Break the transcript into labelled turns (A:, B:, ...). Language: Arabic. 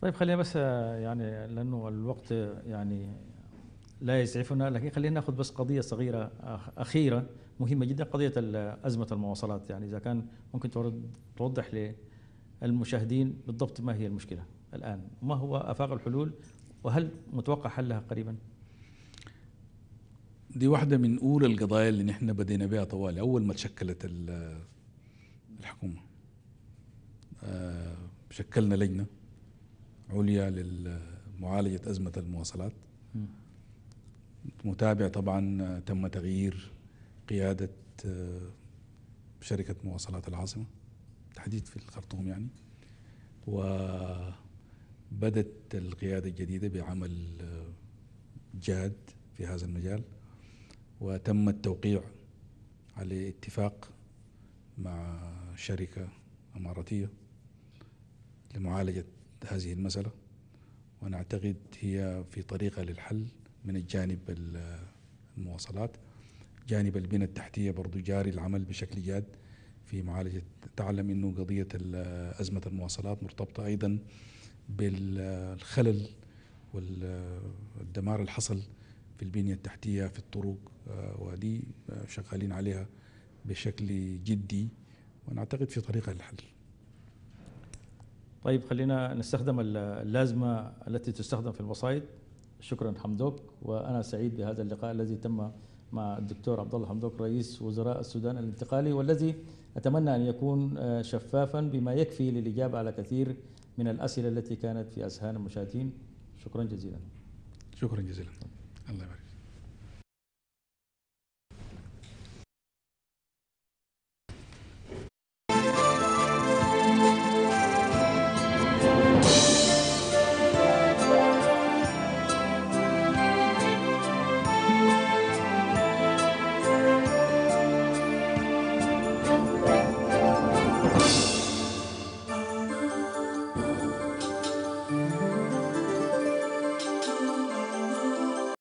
A: طيب خلينا بس آه، يعني لانه الوقت يعني لا يسعفنا لكن خلينا ناخذ بس قضيه صغيره اخيره مهمه جدا قضيه ازمه المواصلات يعني اذا كان ممكن توضح للمشاهدين بالضبط ما هي المشكله الان ما هو افاق الحلول وهل متوقع حلها قريبا
B: دي واحده من اولى القضايا اللي نحن بدينا بها طوال اول ما تشكلت الحكومه آه، شكلنا لجنه عليا لمعالجة أزمة المواصلات متابع طبعا تم تغيير قيادة آه، شركة مواصلات العاصمة تحديد في الخرطوم يعني وبدت القيادة الجديدة بعمل آه، جاد في هذا المجال وتم التوقيع على اتفاق مع شركة أماراتية لمعالجة هذه المسألة ونعتقد هي في طريقة للحل من الجانب المواصلات جانب البنى التحتية برضو جاري العمل بشكل جاد في معالجة تعلم أنه قضية أزمة المواصلات مرتبطة أيضا بالخلل والدمار اللي حصل في البنية التحتية في الطرق آه، ودي آه، شغالين عليها بشكل جدي ونعتقد في طريقة للحل
A: طيب خلينا نستخدم اللازمة التي تستخدم في المصايد شكرا حمدوك وأنا سعيد بهذا اللقاء الذي تم مع الدكتور عبد الله حمدوك رئيس وزراء السودان الانتقالي والذي أتمنى أن يكون آه، شفافا بما يكفي للإجابة على كثير من الأسئلة التي كانت في أذهان المشاهدين شكرا جزيلا شكرا جزيلا الله يبارك